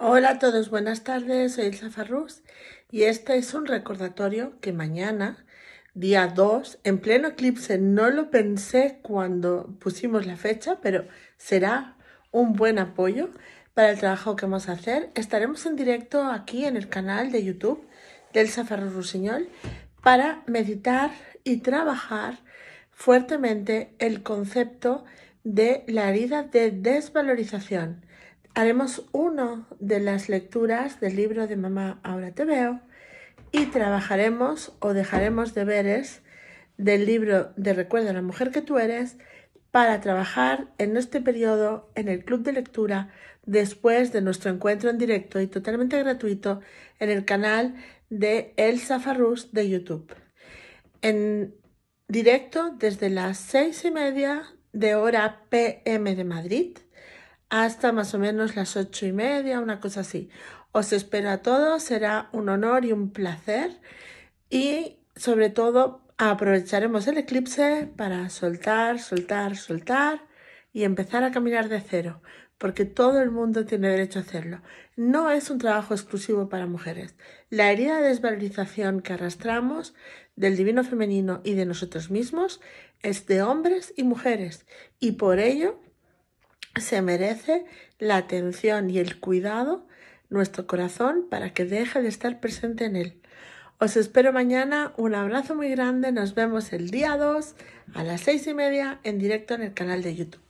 Hola a todos, buenas tardes, soy Elsa Farrús y este es un recordatorio que mañana, día 2, en pleno eclipse, no lo pensé cuando pusimos la fecha, pero será un buen apoyo para el trabajo que vamos a hacer. Estaremos en directo aquí en el canal de YouTube del Elsa Farrús para meditar y trabajar fuertemente el concepto de la herida de desvalorización haremos una de las lecturas del libro de Mamá Ahora Te Veo y trabajaremos o dejaremos deberes del libro de Recuerda a la mujer que tú eres para trabajar en este periodo en el club de lectura después de nuestro encuentro en directo y totalmente gratuito en el canal de El Farrús de YouTube. En directo desde las seis y media de hora PM de Madrid hasta más o menos las ocho y media, una cosa así. Os espero a todos, será un honor y un placer y sobre todo aprovecharemos el eclipse para soltar, soltar, soltar y empezar a caminar de cero, porque todo el mundo tiene derecho a hacerlo. No es un trabajo exclusivo para mujeres. La herida de desvalorización que arrastramos del divino femenino y de nosotros mismos es de hombres y mujeres y por ello se merece la atención y el cuidado nuestro corazón para que deje de estar presente en él. Os espero mañana, un abrazo muy grande, nos vemos el día 2 a las 6 y media en directo en el canal de YouTube.